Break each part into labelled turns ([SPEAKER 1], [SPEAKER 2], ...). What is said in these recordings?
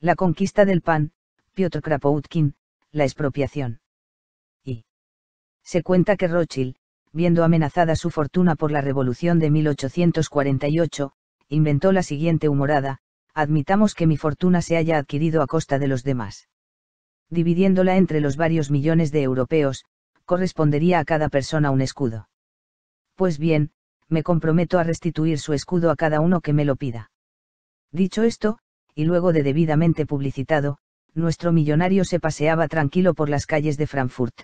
[SPEAKER 1] la conquista del pan, Piotr Krapoutkin, la expropiación. Y se cuenta que Rothschild, viendo amenazada su fortuna por la revolución de 1848, inventó la siguiente humorada, admitamos que mi fortuna se haya adquirido a costa de los demás. Dividiéndola entre los varios millones de europeos, correspondería a cada persona un escudo. Pues bien, me comprometo a restituir su escudo a cada uno que me lo pida. Dicho esto, y luego de debidamente publicitado, nuestro millonario se paseaba tranquilo por las calles de Frankfurt.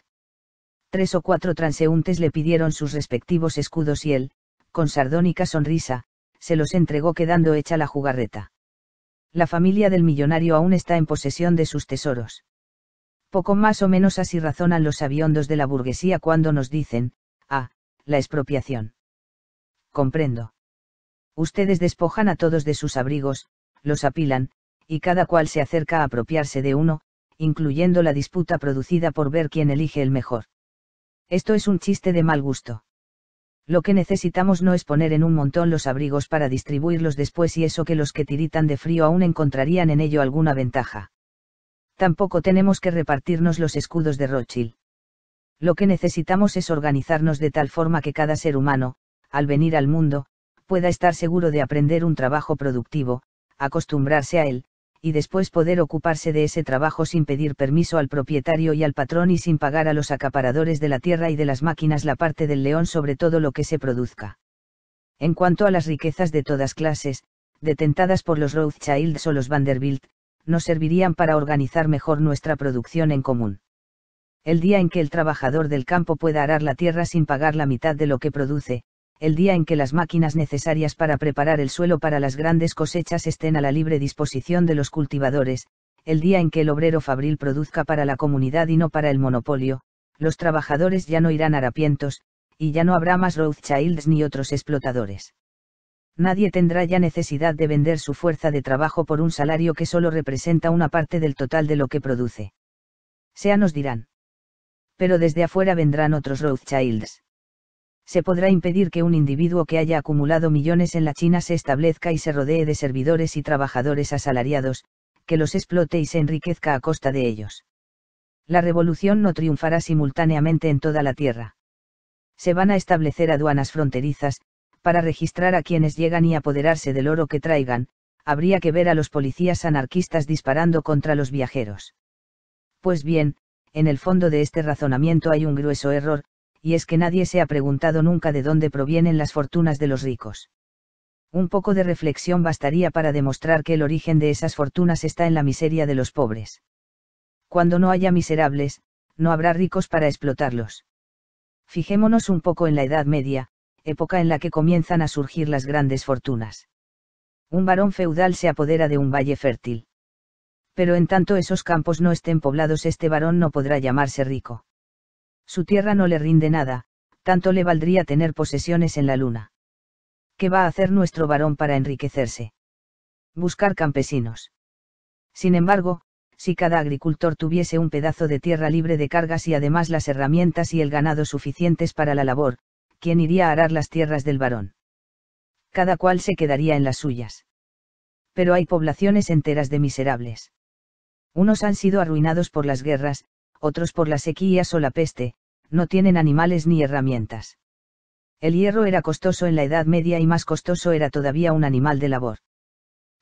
[SPEAKER 1] Tres o cuatro transeúntes le pidieron sus respectivos escudos y él, con sardónica sonrisa, se los entregó quedando hecha la jugarreta. La familia del millonario aún está en posesión de sus tesoros. Poco más o menos así razonan los aviondos de la burguesía cuando nos dicen, ah, la expropiación. Comprendo. Ustedes despojan a todos de sus abrigos, los apilan, y cada cual se acerca a apropiarse de uno, incluyendo la disputa producida por ver quién elige el mejor. Esto es un chiste de mal gusto. Lo que necesitamos no es poner en un montón los abrigos para distribuirlos después y eso que los que tiritan de frío aún encontrarían en ello alguna ventaja. Tampoco tenemos que repartirnos los escudos de Rothschild. Lo que necesitamos es organizarnos de tal forma que cada ser humano, al venir al mundo, pueda estar seguro de aprender un trabajo productivo, acostumbrarse a él, y después poder ocuparse de ese trabajo sin pedir permiso al propietario y al patrón y sin pagar a los acaparadores de la tierra y de las máquinas la parte del león sobre todo lo que se produzca. En cuanto a las riquezas de todas clases, detentadas por los Rothschilds o los Vanderbilt, nos servirían para organizar mejor nuestra producción en común. El día en que el trabajador del campo pueda arar la tierra sin pagar la mitad de lo que produce, el día en que las máquinas necesarias para preparar el suelo para las grandes cosechas estén a la libre disposición de los cultivadores, el día en que el obrero fabril produzca para la comunidad y no para el monopolio, los trabajadores ya no irán harapientos, y ya no habrá más Rothschilds ni otros explotadores. Nadie tendrá ya necesidad de vender su fuerza de trabajo por un salario que solo representa una parte del total de lo que produce. Sea nos dirán. Pero desde afuera vendrán otros Rothschilds se podrá impedir que un individuo que haya acumulado millones en la China se establezca y se rodee de servidores y trabajadores asalariados, que los explote y se enriquezca a costa de ellos. La revolución no triunfará simultáneamente en toda la tierra. Se van a establecer aduanas fronterizas, para registrar a quienes llegan y apoderarse del oro que traigan, habría que ver a los policías anarquistas disparando contra los viajeros. Pues bien, en el fondo de este razonamiento hay un grueso error, y es que nadie se ha preguntado nunca de dónde provienen las fortunas de los ricos. Un poco de reflexión bastaría para demostrar que el origen de esas fortunas está en la miseria de los pobres. Cuando no haya miserables, no habrá ricos para explotarlos. Fijémonos un poco en la Edad Media, época en la que comienzan a surgir las grandes fortunas. Un varón feudal se apodera de un valle fértil. Pero en tanto esos campos no estén poblados, este varón no podrá llamarse rico. Su tierra no le rinde nada, tanto le valdría tener posesiones en la luna. ¿Qué va a hacer nuestro varón para enriquecerse? Buscar campesinos. Sin embargo, si cada agricultor tuviese un pedazo de tierra libre de cargas y además las herramientas y el ganado suficientes para la labor, ¿quién iría a arar las tierras del varón? Cada cual se quedaría en las suyas. Pero hay poblaciones enteras de miserables. Unos han sido arruinados por las guerras, otros por la sequía o la peste, no tienen animales ni herramientas. El hierro era costoso en la Edad Media y más costoso era todavía un animal de labor.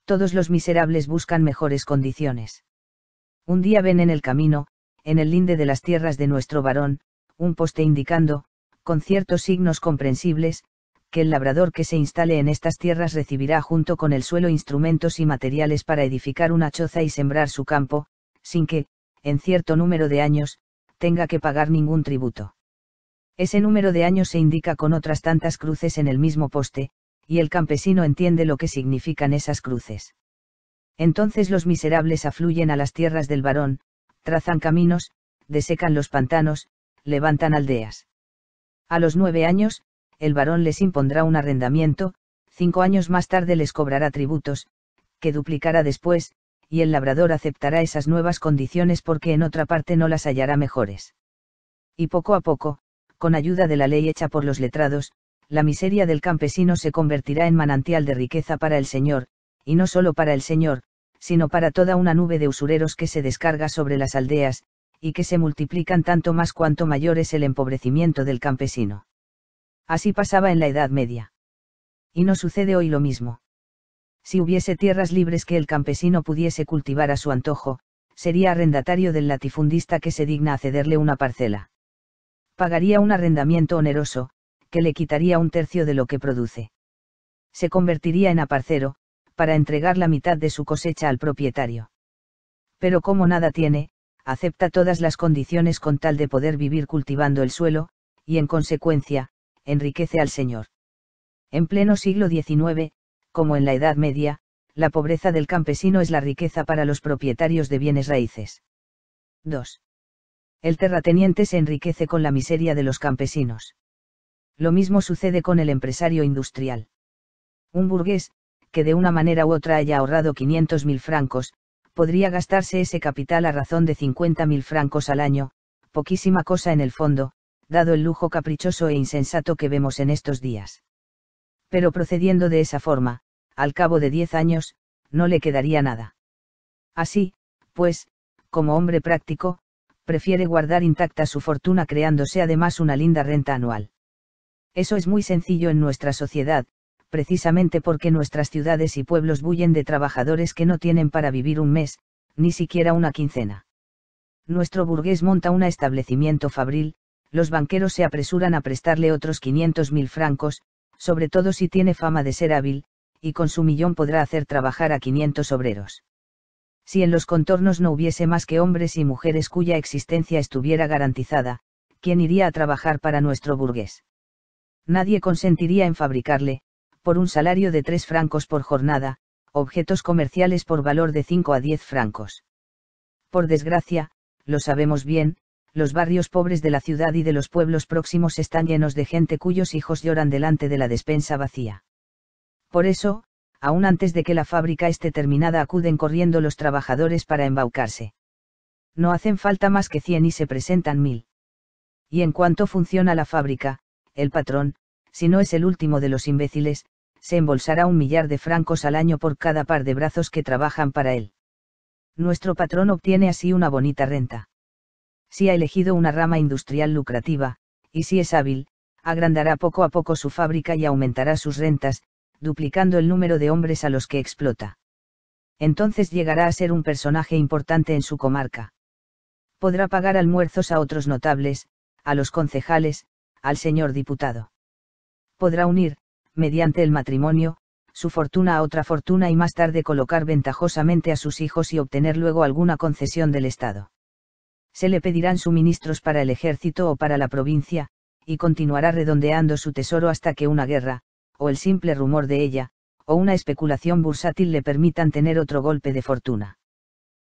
[SPEAKER 1] Todos los miserables buscan mejores condiciones. Un día ven en el camino, en el linde de las tierras de nuestro varón, un poste indicando, con ciertos signos comprensibles, que el labrador que se instale en estas tierras recibirá junto con el suelo instrumentos y materiales para edificar una choza y sembrar su campo, sin que, en cierto número de años, tenga que pagar ningún tributo. Ese número de años se indica con otras tantas cruces en el mismo poste, y el campesino entiende lo que significan esas cruces. Entonces los miserables afluyen a las tierras del varón, trazan caminos, desecan los pantanos, levantan aldeas. A los nueve años, el varón les impondrá un arrendamiento, cinco años más tarde les cobrará tributos, que duplicará después, y el labrador aceptará esas nuevas condiciones porque en otra parte no las hallará mejores. Y poco a poco, con ayuda de la ley hecha por los letrados, la miseria del campesino se convertirá en manantial de riqueza para el Señor, y no solo para el Señor, sino para toda una nube de usureros que se descarga sobre las aldeas, y que se multiplican tanto más cuanto mayor es el empobrecimiento del campesino. Así pasaba en la Edad Media. Y no sucede hoy lo mismo si hubiese tierras libres que el campesino pudiese cultivar a su antojo, sería arrendatario del latifundista que se digna a cederle una parcela. Pagaría un arrendamiento oneroso, que le quitaría un tercio de lo que produce. Se convertiría en aparcero, para entregar la mitad de su cosecha al propietario. Pero como nada tiene, acepta todas las condiciones con tal de poder vivir cultivando el suelo, y en consecuencia, enriquece al Señor. En pleno siglo XIX, como en la Edad Media, la pobreza del campesino es la riqueza para los propietarios de bienes raíces. 2. El terrateniente se enriquece con la miseria de los campesinos. Lo mismo sucede con el empresario industrial. Un burgués, que de una manera u otra haya ahorrado 500.000 francos, podría gastarse ese capital a razón de 50.000 francos al año, poquísima cosa en el fondo, dado el lujo caprichoso e insensato que vemos en estos días pero procediendo de esa forma, al cabo de diez años, no le quedaría nada. Así, pues, como hombre práctico, prefiere guardar intacta su fortuna creándose además una linda renta anual. Eso es muy sencillo en nuestra sociedad, precisamente porque nuestras ciudades y pueblos bullen de trabajadores que no tienen para vivir un mes, ni siquiera una quincena. Nuestro burgués monta un establecimiento fabril, los banqueros se apresuran a prestarle otros 500.000 francos, sobre todo si tiene fama de ser hábil, y con su millón podrá hacer trabajar a 500 obreros. Si en los contornos no hubiese más que hombres y mujeres cuya existencia estuviera garantizada, ¿quién iría a trabajar para nuestro burgués? Nadie consentiría en fabricarle, por un salario de tres francos por jornada, objetos comerciales por valor de 5 a 10 francos. Por desgracia, lo sabemos bien, los barrios pobres de la ciudad y de los pueblos próximos están llenos de gente cuyos hijos lloran delante de la despensa vacía. Por eso, aún antes de que la fábrica esté terminada acuden corriendo los trabajadores para embaucarse. No hacen falta más que cien y se presentan mil. Y en cuanto funciona la fábrica, el patrón, si no es el último de los imbéciles, se embolsará un millar de francos al año por cada par de brazos que trabajan para él. Nuestro patrón obtiene así una bonita renta si ha elegido una rama industrial lucrativa, y si es hábil, agrandará poco a poco su fábrica y aumentará sus rentas, duplicando el número de hombres a los que explota. Entonces llegará a ser un personaje importante en su comarca. Podrá pagar almuerzos a otros notables, a los concejales, al señor diputado. Podrá unir, mediante el matrimonio, su fortuna a otra fortuna y más tarde colocar ventajosamente a sus hijos y obtener luego alguna concesión del Estado se le pedirán suministros para el ejército o para la provincia, y continuará redondeando su tesoro hasta que una guerra, o el simple rumor de ella, o una especulación bursátil le permitan tener otro golpe de fortuna.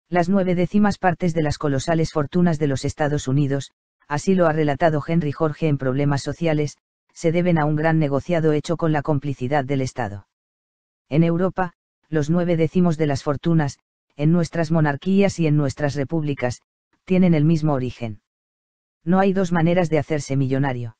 [SPEAKER 1] Las nueve décimas partes de las colosales fortunas de los Estados Unidos, así lo ha relatado Henry Jorge en Problemas Sociales, se deben a un gran negociado hecho con la complicidad del Estado. En Europa, los nueve décimos de las fortunas, en nuestras monarquías y en nuestras repúblicas, tienen el mismo origen. No hay dos maneras de hacerse millonario.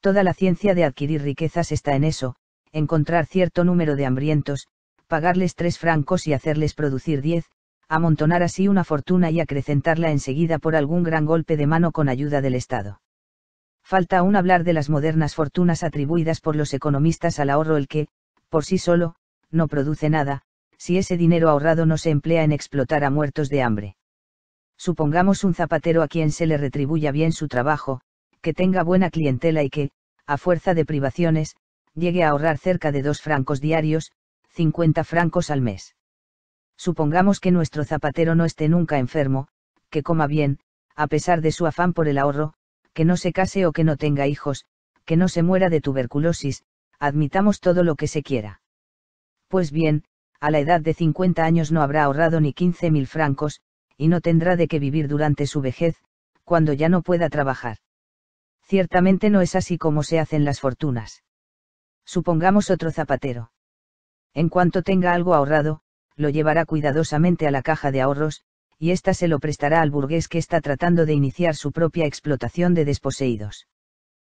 [SPEAKER 1] Toda la ciencia de adquirir riquezas está en eso, encontrar cierto número de hambrientos, pagarles tres francos y hacerles producir diez, amontonar así una fortuna y acrecentarla enseguida por algún gran golpe de mano con ayuda del Estado. Falta aún hablar de las modernas fortunas atribuidas por los economistas al ahorro el que, por sí solo, no produce nada, si ese dinero ahorrado no se emplea en explotar a muertos de hambre supongamos un zapatero a quien se le retribuya bien su trabajo, que tenga buena clientela y que, a fuerza de privaciones, llegue a ahorrar cerca de dos francos diarios, 50 francos al mes. Supongamos que nuestro zapatero no esté nunca enfermo, que coma bien, a pesar de su afán por el ahorro, que no se case o que no tenga hijos, que no se muera de tuberculosis, admitamos todo lo que se quiera. Pues bien, a la edad de 50 años no habrá ahorrado ni 15.000 francos, y no tendrá de qué vivir durante su vejez, cuando ya no pueda trabajar. Ciertamente no es así como se hacen las fortunas. Supongamos otro zapatero. En cuanto tenga algo ahorrado, lo llevará cuidadosamente a la caja de ahorros, y ésta se lo prestará al burgués que está tratando de iniciar su propia explotación de desposeídos.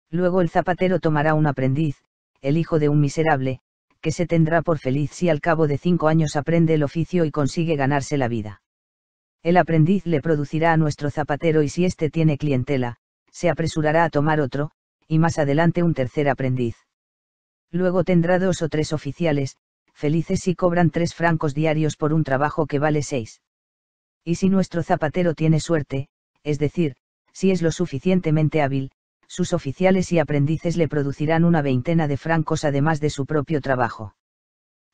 [SPEAKER 1] Luego el zapatero tomará un aprendiz, el hijo de un miserable, que se tendrá por feliz si al cabo de cinco años aprende el oficio y consigue ganarse la vida el aprendiz le producirá a nuestro zapatero y si éste tiene clientela, se apresurará a tomar otro, y más adelante un tercer aprendiz. Luego tendrá dos o tres oficiales, felices si cobran tres francos diarios por un trabajo que vale seis. Y si nuestro zapatero tiene suerte, es decir, si es lo suficientemente hábil, sus oficiales y aprendices le producirán una veintena de francos además de su propio trabajo.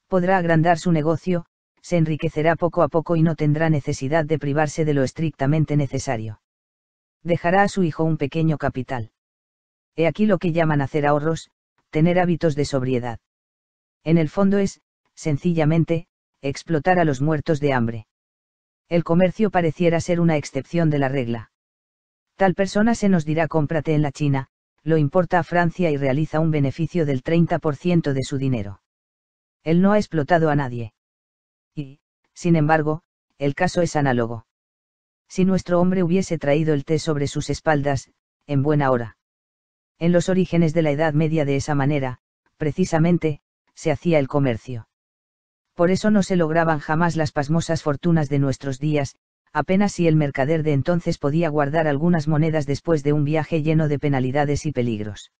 [SPEAKER 1] Podrá agrandar su negocio, se enriquecerá poco a poco y no tendrá necesidad de privarse de lo estrictamente necesario. Dejará a su hijo un pequeño capital. He aquí lo que llaman hacer ahorros, tener hábitos de sobriedad. En el fondo es, sencillamente, explotar a los muertos de hambre. El comercio pareciera ser una excepción de la regla. Tal persona se nos dirá cómprate en la China, lo importa a Francia y realiza un beneficio del 30% de su dinero. Él no ha explotado a nadie. Y, sin embargo, el caso es análogo. Si nuestro hombre hubiese traído el té sobre sus espaldas, en buena hora. En los orígenes de la Edad Media de esa manera, precisamente, se hacía el comercio. Por eso no se lograban jamás las pasmosas fortunas de nuestros días, apenas si el mercader de entonces podía guardar algunas monedas después de un viaje lleno de penalidades y peligros.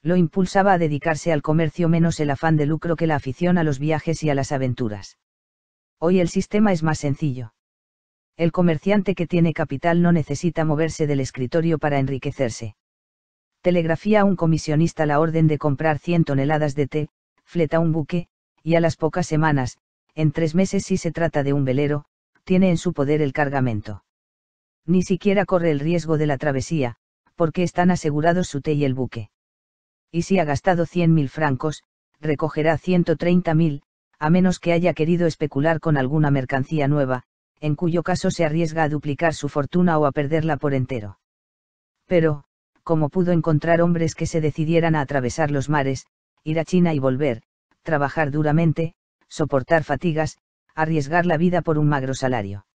[SPEAKER 1] Lo impulsaba a dedicarse al comercio menos el afán de lucro que la afición a los viajes y a las aventuras. Hoy el sistema es más sencillo. El comerciante que tiene capital no necesita moverse del escritorio para enriquecerse. Telegrafía a un comisionista la orden de comprar 100 toneladas de té, fleta un buque, y a las pocas semanas, en tres meses si se trata de un velero, tiene en su poder el cargamento. Ni siquiera corre el riesgo de la travesía, porque están asegurados su té y el buque. Y si ha gastado 100.000 francos, recogerá 130.000, a menos que haya querido especular con alguna mercancía nueva, en cuyo caso se arriesga a duplicar su fortuna o a perderla por entero. Pero, ¿cómo pudo encontrar hombres que se decidieran a atravesar los mares, ir a China y volver, trabajar duramente, soportar fatigas, arriesgar la vida por un magro salario?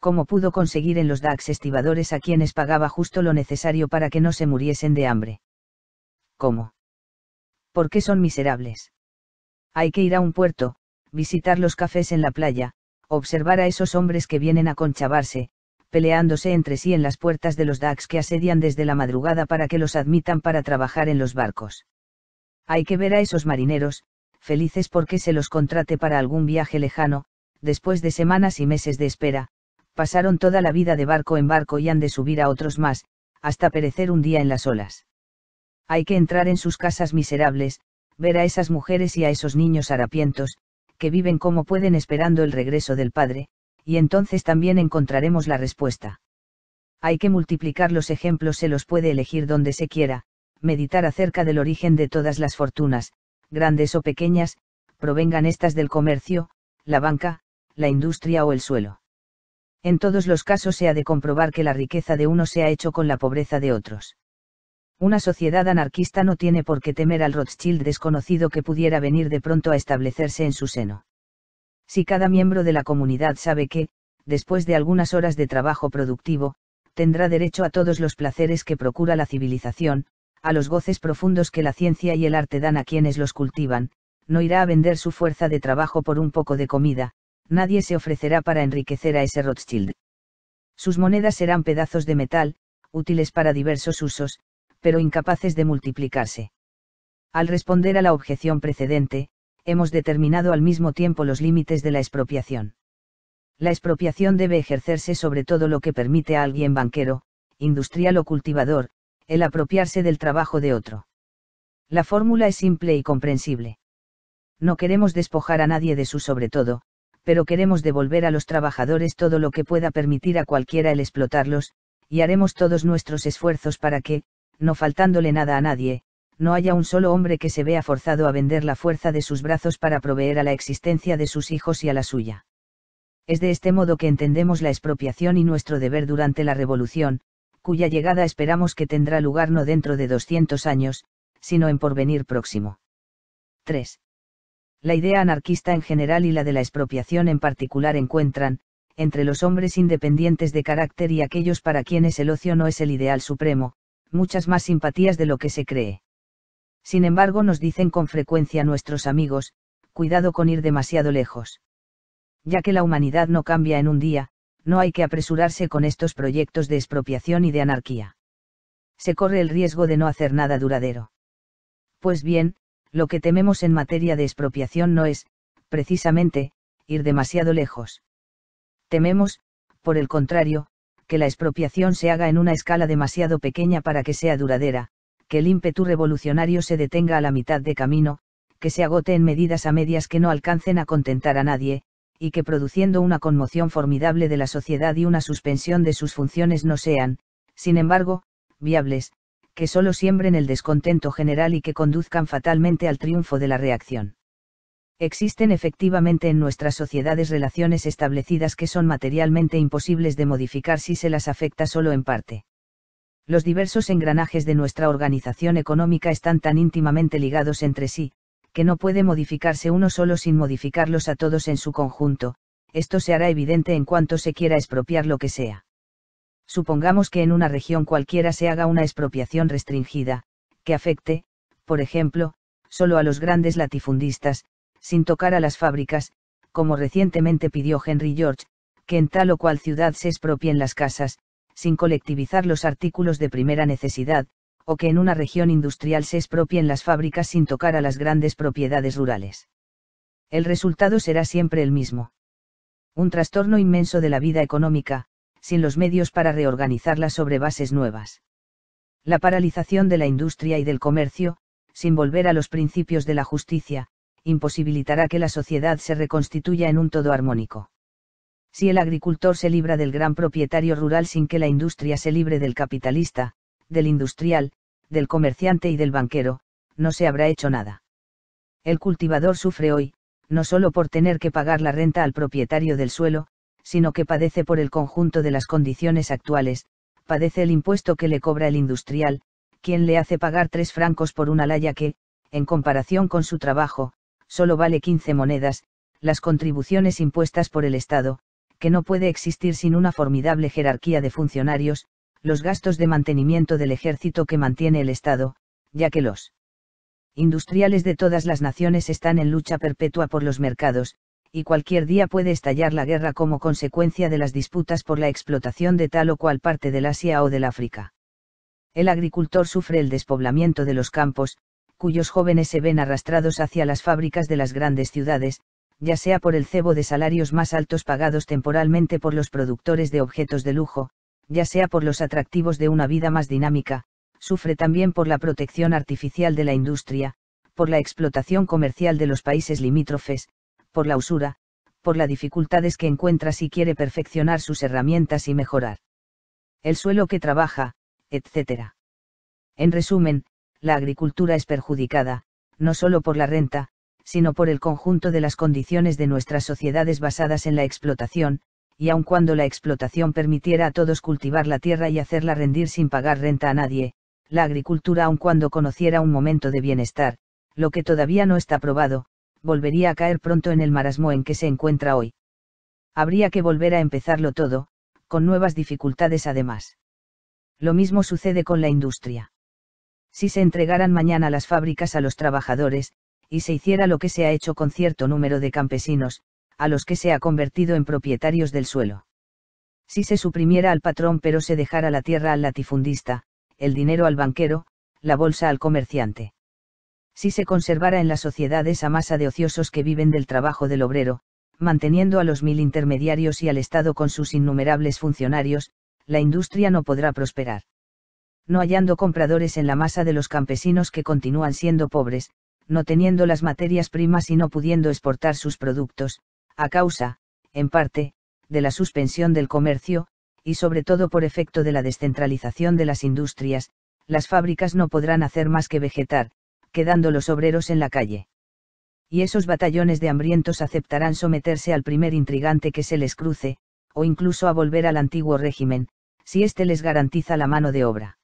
[SPEAKER 1] ¿Cómo pudo conseguir en los DAX estibadores a quienes pagaba justo lo necesario para que no se muriesen de hambre? ¿Cómo? ¿Por qué son miserables? Hay que ir a un puerto, visitar los cafés en la playa, observar a esos hombres que vienen a conchavarse, peleándose entre sí en las puertas de los DACs que asedian desde la madrugada para que los admitan para trabajar en los barcos. Hay que ver a esos marineros, felices porque se los contrate para algún viaje lejano, después de semanas y meses de espera, pasaron toda la vida de barco en barco y han de subir a otros más, hasta perecer un día en las olas. Hay que entrar en sus casas miserables, ver a esas mujeres y a esos niños harapientos, que viven como pueden esperando el regreso del Padre, y entonces también encontraremos la respuesta. Hay que multiplicar los ejemplos, se los puede elegir donde se quiera, meditar acerca del origen de todas las fortunas, grandes o pequeñas, provengan estas del comercio, la banca, la industria o el suelo. En todos los casos se ha de comprobar que la riqueza de uno se ha hecho con la pobreza de otros. Una sociedad anarquista no tiene por qué temer al Rothschild desconocido que pudiera venir de pronto a establecerse en su seno. Si cada miembro de la comunidad sabe que, después de algunas horas de trabajo productivo, tendrá derecho a todos los placeres que procura la civilización, a los goces profundos que la ciencia y el arte dan a quienes los cultivan, no irá a vender su fuerza de trabajo por un poco de comida, nadie se ofrecerá para enriquecer a ese Rothschild. Sus monedas serán pedazos de metal, útiles para diversos usos, pero incapaces de multiplicarse. Al responder a la objeción precedente, hemos determinado al mismo tiempo los límites de la expropiación. La expropiación debe ejercerse sobre todo lo que permite a alguien banquero, industrial o cultivador, el apropiarse del trabajo de otro. La fórmula es simple y comprensible. No queremos despojar a nadie de su sobre todo, pero queremos devolver a los trabajadores todo lo que pueda permitir a cualquiera el explotarlos, y haremos todos nuestros esfuerzos para que, no faltándole nada a nadie, no haya un solo hombre que se vea forzado a vender la fuerza de sus brazos para proveer a la existencia de sus hijos y a la suya. Es de este modo que entendemos la expropiación y nuestro deber durante la Revolución, cuya llegada esperamos que tendrá lugar no dentro de 200 años, sino en porvenir próximo. 3. La idea anarquista en general y la de la expropiación en particular encuentran, entre los hombres independientes de carácter y aquellos para quienes el ocio no es el ideal supremo, muchas más simpatías de lo que se cree. Sin embargo, nos dicen con frecuencia nuestros amigos, cuidado con ir demasiado lejos. Ya que la humanidad no cambia en un día, no hay que apresurarse con estos proyectos de expropiación y de anarquía. Se corre el riesgo de no hacer nada duradero. Pues bien, lo que tememos en materia de expropiación no es, precisamente, ir demasiado lejos. Tememos, por el contrario, que la expropiación se haga en una escala demasiado pequeña para que sea duradera, que el ímpetu revolucionario se detenga a la mitad de camino, que se agote en medidas a medias que no alcancen a contentar a nadie, y que produciendo una conmoción formidable de la sociedad y una suspensión de sus funciones no sean, sin embargo, viables, que solo siembren el descontento general y que conduzcan fatalmente al triunfo de la reacción. Existen efectivamente en nuestras sociedades relaciones establecidas que son materialmente imposibles de modificar si se las afecta solo en parte. Los diversos engranajes de nuestra organización económica están tan íntimamente ligados entre sí, que no puede modificarse uno solo sin modificarlos a todos en su conjunto, esto se hará evidente en cuanto se quiera expropiar lo que sea. Supongamos que en una región cualquiera se haga una expropiación restringida, que afecte, por ejemplo, solo a los grandes latifundistas, sin tocar a las fábricas, como recientemente pidió Henry George, que en tal o cual ciudad se expropien las casas, sin colectivizar los artículos de primera necesidad, o que en una región industrial se expropien las fábricas sin tocar a las grandes propiedades rurales. El resultado será siempre el mismo. Un trastorno inmenso de la vida económica, sin los medios para reorganizarla sobre bases nuevas. La paralización de la industria y del comercio, sin volver a los principios de la justicia, imposibilitará que la sociedad se reconstituya en un todo armónico. Si el agricultor se libra del gran propietario rural sin que la industria se libre del capitalista, del industrial, del comerciante y del banquero, no se habrá hecho nada. El cultivador sufre hoy, no solo por tener que pagar la renta al propietario del suelo, sino que padece por el conjunto de las condiciones actuales, padece el impuesto que le cobra el industrial, quien le hace pagar tres francos por una laya que, en comparación con su trabajo, solo vale 15 monedas, las contribuciones impuestas por el Estado, que no puede existir sin una formidable jerarquía de funcionarios, los gastos de mantenimiento del ejército que mantiene el Estado, ya que los industriales de todas las naciones están en lucha perpetua por los mercados, y cualquier día puede estallar la guerra como consecuencia de las disputas por la explotación de tal o cual parte del Asia o del África. El agricultor sufre el despoblamiento de los campos, cuyos jóvenes se ven arrastrados hacia las fábricas de las grandes ciudades, ya sea por el cebo de salarios más altos pagados temporalmente por los productores de objetos de lujo, ya sea por los atractivos de una vida más dinámica, sufre también por la protección artificial de la industria, por la explotación comercial de los países limítrofes, por la usura, por las dificultades que encuentra si quiere perfeccionar sus herramientas y mejorar el suelo que trabaja, etc. En resumen, la agricultura es perjudicada, no solo por la renta, sino por el conjunto de las condiciones de nuestras sociedades basadas en la explotación, y aun cuando la explotación permitiera a todos cultivar la tierra y hacerla rendir sin pagar renta a nadie, la agricultura aun cuando conociera un momento de bienestar, lo que todavía no está probado, volvería a caer pronto en el marasmo en que se encuentra hoy. Habría que volver a empezarlo todo, con nuevas dificultades además. Lo mismo sucede con la industria si se entregaran mañana las fábricas a los trabajadores, y se hiciera lo que se ha hecho con cierto número de campesinos, a los que se ha convertido en propietarios del suelo. Si se suprimiera al patrón pero se dejara la tierra al latifundista, el dinero al banquero, la bolsa al comerciante. Si se conservara en la sociedad esa masa de ociosos que viven del trabajo del obrero, manteniendo a los mil intermediarios y al Estado con sus innumerables funcionarios, la industria no podrá prosperar no hallando compradores en la masa de los campesinos que continúan siendo pobres, no teniendo las materias primas y no pudiendo exportar sus productos, a causa, en parte, de la suspensión del comercio, y sobre todo por efecto de la descentralización de las industrias, las fábricas no podrán hacer más que vegetar, quedando los obreros en la calle. Y esos batallones de hambrientos aceptarán someterse al primer intrigante que se les cruce, o incluso a volver al antiguo régimen, si éste les garantiza la mano de obra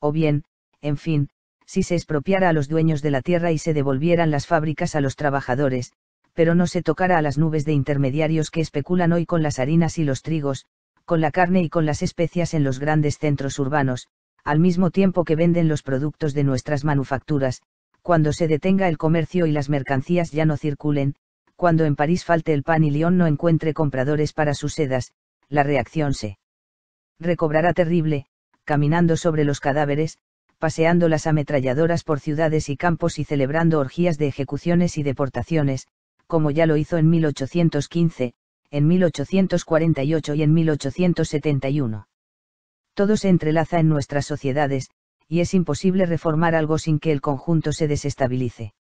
[SPEAKER 1] o bien, en fin, si se expropiara a los dueños de la tierra y se devolvieran las fábricas a los trabajadores, pero no se tocara a las nubes de intermediarios que especulan hoy con las harinas y los trigos, con la carne y con las especias en los grandes centros urbanos, al mismo tiempo que venden los productos de nuestras manufacturas, cuando se detenga el comercio y las mercancías ya no circulen, cuando en París falte el pan y Lyon no encuentre compradores para sus sedas, la reacción se recobrará terrible, caminando sobre los cadáveres, paseando las ametralladoras por ciudades y campos y celebrando orgías de ejecuciones y deportaciones, como ya lo hizo en 1815, en 1848 y en 1871. Todo se entrelaza en nuestras sociedades, y es imposible reformar algo sin que el conjunto se desestabilice.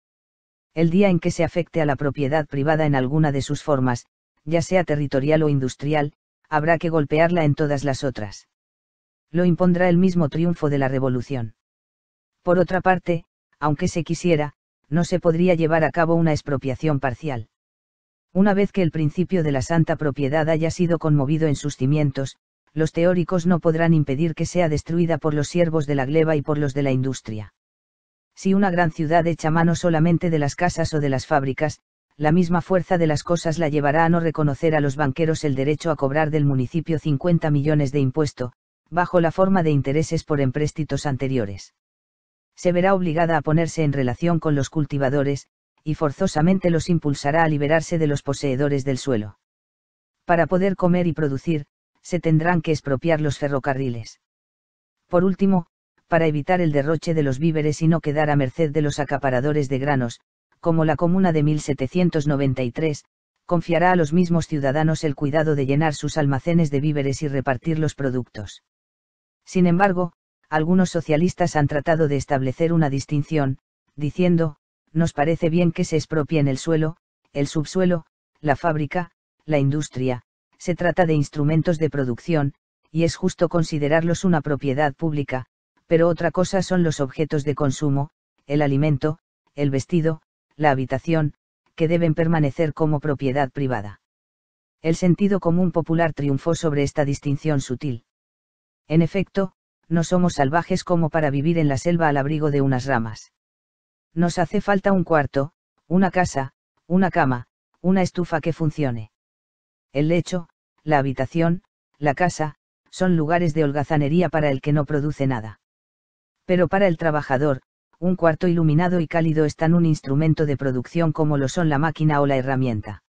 [SPEAKER 1] El día en que se afecte a la propiedad privada en alguna de sus formas, ya sea territorial o industrial, habrá que golpearla en todas las otras lo impondrá el mismo triunfo de la revolución. Por otra parte, aunque se quisiera, no se podría llevar a cabo una expropiación parcial. Una vez que el principio de la santa propiedad haya sido conmovido en sus cimientos, los teóricos no podrán impedir que sea destruida por los siervos de la gleba y por los de la industria. Si una gran ciudad echa mano solamente de las casas o de las fábricas, la misma fuerza de las cosas la llevará a no reconocer a los banqueros el derecho a cobrar del municipio 50 millones de impuesto, bajo la forma de intereses por empréstitos anteriores. Se verá obligada a ponerse en relación con los cultivadores, y forzosamente los impulsará a liberarse de los poseedores del suelo. Para poder comer y producir, se tendrán que expropiar los ferrocarriles. Por último, para evitar el derroche de los víveres y no quedar a merced de los acaparadores de granos, como la Comuna de 1793, confiará a los mismos ciudadanos el cuidado de llenar sus almacenes de víveres y repartir los productos. Sin embargo, algunos socialistas han tratado de establecer una distinción, diciendo, nos parece bien que se expropien el suelo, el subsuelo, la fábrica, la industria, se trata de instrumentos de producción, y es justo considerarlos una propiedad pública, pero otra cosa son los objetos de consumo, el alimento, el vestido, la habitación, que deben permanecer como propiedad privada. El sentido común popular triunfó sobre esta distinción sutil. En efecto, no somos salvajes como para vivir en la selva al abrigo de unas ramas. Nos hace falta un cuarto, una casa, una cama, una estufa que funcione. El lecho, la habitación, la casa, son lugares de holgazanería para el que no produce nada. Pero para el trabajador, un cuarto iluminado y cálido es tan un instrumento de producción como lo son la máquina o la herramienta.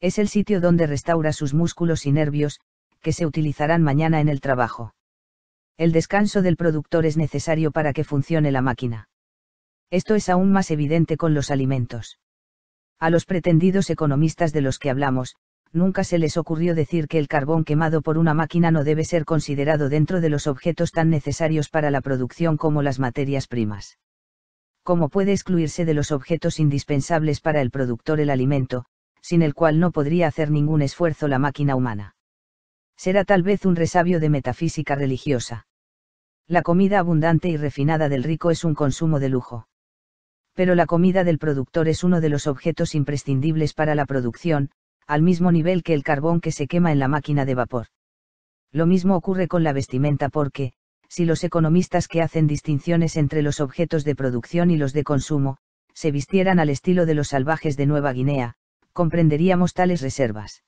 [SPEAKER 1] Es el sitio donde restaura sus músculos y nervios, que se utilizarán mañana en el trabajo. El descanso del productor es necesario para que funcione la máquina. Esto es aún más evidente con los alimentos. A los pretendidos economistas de los que hablamos, nunca se les ocurrió decir que el carbón quemado por una máquina no debe ser considerado dentro de los objetos tan necesarios para la producción como las materias primas. ¿Cómo puede excluirse de los objetos indispensables para el productor el alimento, sin el cual no podría hacer ningún esfuerzo la máquina humana? será tal vez un resabio de metafísica religiosa. La comida abundante y refinada del rico es un consumo de lujo. Pero la comida del productor es uno de los objetos imprescindibles para la producción, al mismo nivel que el carbón que se quema en la máquina de vapor. Lo mismo ocurre con la vestimenta porque, si los economistas que hacen distinciones entre los objetos de producción y los de consumo, se vistieran al estilo de los salvajes de Nueva Guinea, comprenderíamos tales reservas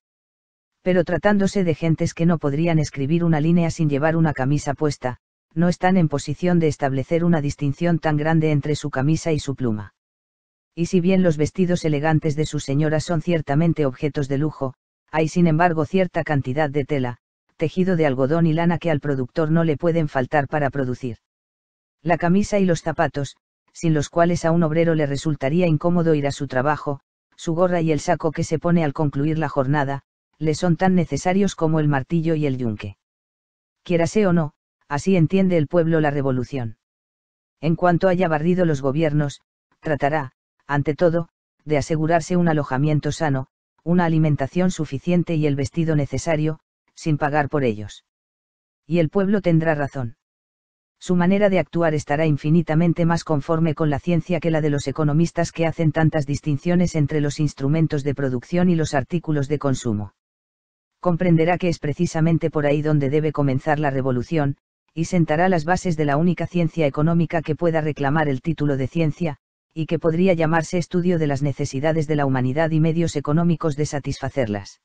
[SPEAKER 1] pero tratándose de gentes que no podrían escribir una línea sin llevar una camisa puesta, no están en posición de establecer una distinción tan grande entre su camisa y su pluma. Y si bien los vestidos elegantes de sus señoras son ciertamente objetos de lujo, hay sin embargo cierta cantidad de tela, tejido de algodón y lana que al productor no le pueden faltar para producir. La camisa y los zapatos, sin los cuales a un obrero le resultaría incómodo ir a su trabajo, su gorra y el saco que se pone al concluir la jornada, le son tan necesarios como el martillo y el yunque. Quiérase o no, así entiende el pueblo la revolución. En cuanto haya barrido los gobiernos, tratará, ante todo, de asegurarse un alojamiento sano, una alimentación suficiente y el vestido necesario, sin pagar por ellos. Y el pueblo tendrá razón. Su manera de actuar estará infinitamente más conforme con la ciencia que la de los economistas que hacen tantas distinciones entre los instrumentos de producción y los artículos de consumo comprenderá que es precisamente por ahí donde debe comenzar la revolución, y sentará las bases de la única ciencia económica que pueda reclamar el título de ciencia, y que podría llamarse estudio de las necesidades de la humanidad y medios económicos de satisfacerlas.